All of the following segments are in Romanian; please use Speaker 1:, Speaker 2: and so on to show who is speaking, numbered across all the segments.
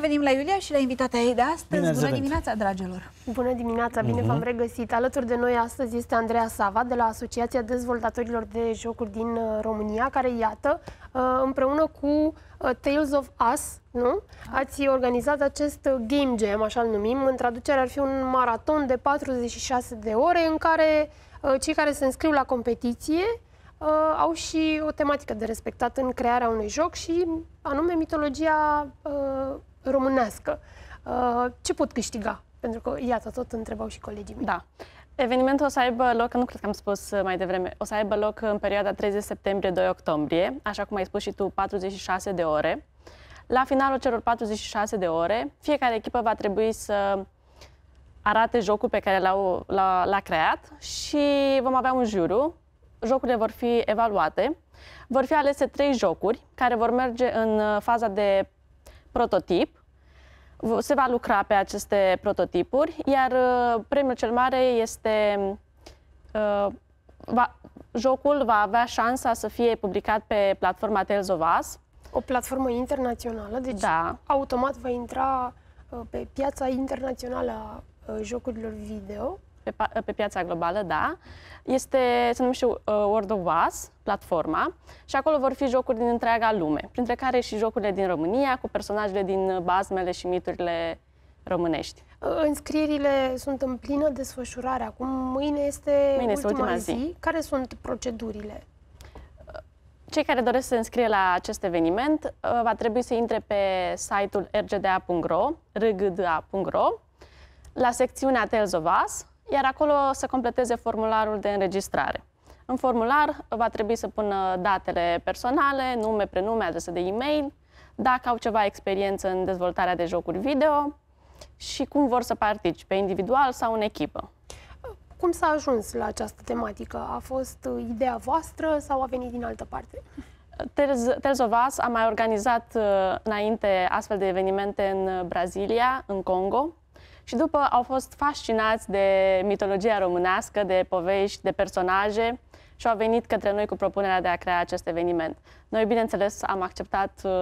Speaker 1: revenim la Iulia și la invitata ei de astăzi. Bine Bună dimineața, dragilor! Bună dimineața, bine uh -huh. v-am mhm. regăsit! Alături de noi astăzi este Andreea Sava de la Asociația Dezvoltatorilor de Jocuri din uh, România, care, iată, uh, împreună cu uh, Tales of Us, nu? Ați organizat acest Game Jam, așa îl numim. În traducere ar fi un maraton de 46 de ore în care cei care se înscriu la competiție uh, au și o tematică de respectat în crearea unui joc și anume mitologia uh, românească. Uh, ce pot câștiga? Pentru că, iată, tot întrebau
Speaker 2: și colegii mei. Da. Evenimentul o să aibă loc, nu cred că am spus uh, mai devreme, o să aibă loc în perioada 30 septembrie-2 octombrie, așa cum ai spus și tu, 46 de ore. La finalul celor 46 de ore, fiecare echipă va trebui să arate jocul pe care l-a, l-a, l-a creat și vom avea un juriu. Jocurile vor fi evaluate. Vor fi alese trei jocuri care vor merge în uh, faza de prototip, se va lucra pe aceste prototipuri, iar uh, premiul cel mare este uh, va, jocul va avea șansa să fie publicat pe platforma Tales of Us. O platformă internațională, deci da.
Speaker 1: automat va intra uh, pe piața internațională a uh, jocurilor
Speaker 2: video pe, pe piața globală, da. Este, se numește uh, World of Us, platforma, și acolo vor fi jocuri din întreaga lume, printre care și jocurile din România, cu personajele din uh, bazmele și miturile românești. Uh,
Speaker 1: înscrierile sunt în plină desfășurare. Acum, mâine este, mâine este ultima, ultima zi. zi. Care sunt procedurile?
Speaker 2: Cei care doresc să se înscrie la acest eveniment va trebui să intre pe site-ul rgda.ro, rgda.ro, la secțiunea Tales of Us, iar acolo să completeze formularul de înregistrare. În formular va trebui să pună datele personale, nume, prenume, adresă de e-mail, dacă au ceva experiență în dezvoltarea de jocuri video și cum vor să participe, individual sau în echipă.
Speaker 1: Cum s-a ajuns la această tematică? A fost uh, ideea voastră sau a venit din altă parte?
Speaker 2: Terzovas a mai organizat uh, înainte astfel de evenimente în Brazilia, în Congo, și după au fost fascinați de mitologia românească, de povești, de personaje și au venit către noi cu propunerea de a crea acest eveniment. Noi, bineînțeles, am acceptat uh,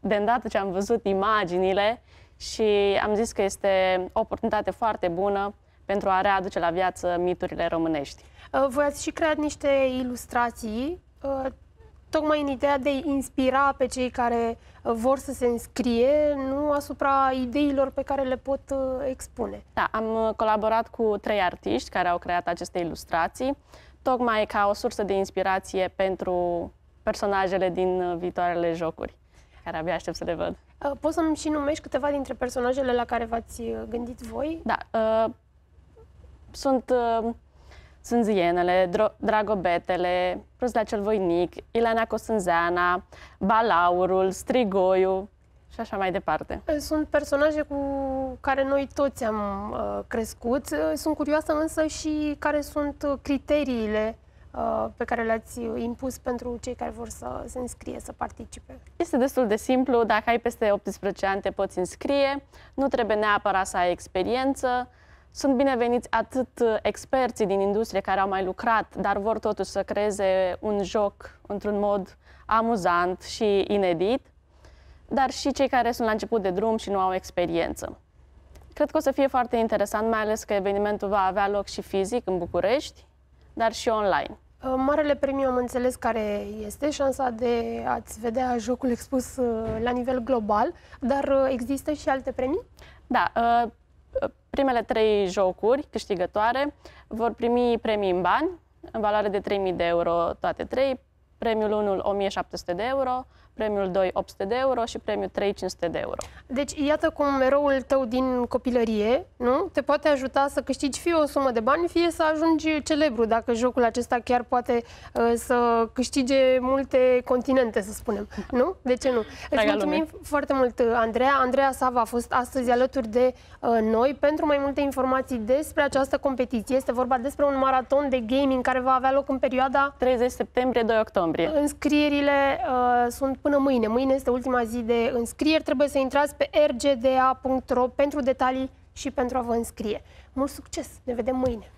Speaker 2: de îndată ce am văzut imaginile și am zis că este o oportunitate foarte bună pentru a readuce la viață miturile românești. Uh, voi ați și creat niște ilustrații
Speaker 1: uh, tocmai în ideea de a inspira pe cei care uh, vor să se înscrie, nu asupra ideilor pe care le pot uh, expune.
Speaker 2: Da, am uh, colaborat cu trei artiști care au creat aceste ilustrații, tocmai ca o sursă de inspirație pentru personajele din viitoarele jocuri, care abia aștept să le văd.
Speaker 1: Poți să-mi și numești câteva dintre personajele la care v-ați gândit voi? Da, uh,
Speaker 2: sunt... Uh, Sânzienele, Dro- Dragobetele, Rus cel Voinic, Ileana Cosânzeana, Balaurul, Strigoiu și așa mai departe.
Speaker 1: Păi, sunt personaje cu care noi toți am uh, crescut. Uh, sunt curioasă însă și care sunt uh, criteriile uh, pe care le-ați uh, impus pentru cei care vor să se înscrie, să participe.
Speaker 2: Este destul de simplu. Dacă ai peste 18 ani, te poți înscrie. Nu trebuie neapărat să ai experiență sunt bineveniți atât uh, experții din industrie care au mai lucrat, dar vor totuși să creeze un joc într-un mod amuzant și inedit, dar și cei care sunt la început de drum și nu au experiență. Cred că o să fie foarte interesant, mai ales că evenimentul va avea loc și fizic în București, dar și online.
Speaker 1: Uh, marele premiu am înțeles care este șansa de a-ți vedea jocul expus uh, la nivel global, dar există și alte premii?
Speaker 2: Da, primele trei jocuri câștigătoare vor primi premii în bani, în valoare de 3.000 de euro toate trei, Premiul 1 1700 de euro, premiul 2 800 de euro și premiul 3 500 de euro.
Speaker 1: Deci iată cum eroul tău din copilărie, nu? Te poate ajuta să câștigi fie o sumă de bani, fie să ajungi celebru, dacă jocul acesta chiar poate uh, să câștige multe continente, să spunem. Nu? De ce nu? Îți mulțumim lume. foarte mult, uh, Andreea. Andreea Sava a fost astăzi alături de uh, noi pentru mai multe informații despre această competiție. Este vorba despre un maraton de gaming care va avea loc în perioada 30 septembrie 2
Speaker 2: octombrie octombrie.
Speaker 1: Înscrierile uh, sunt până mâine. Mâine este ultima zi de înscrieri. Trebuie să intrați pe rgda.ro pentru detalii și pentru a vă înscrie. Mult succes! Ne vedem mâine!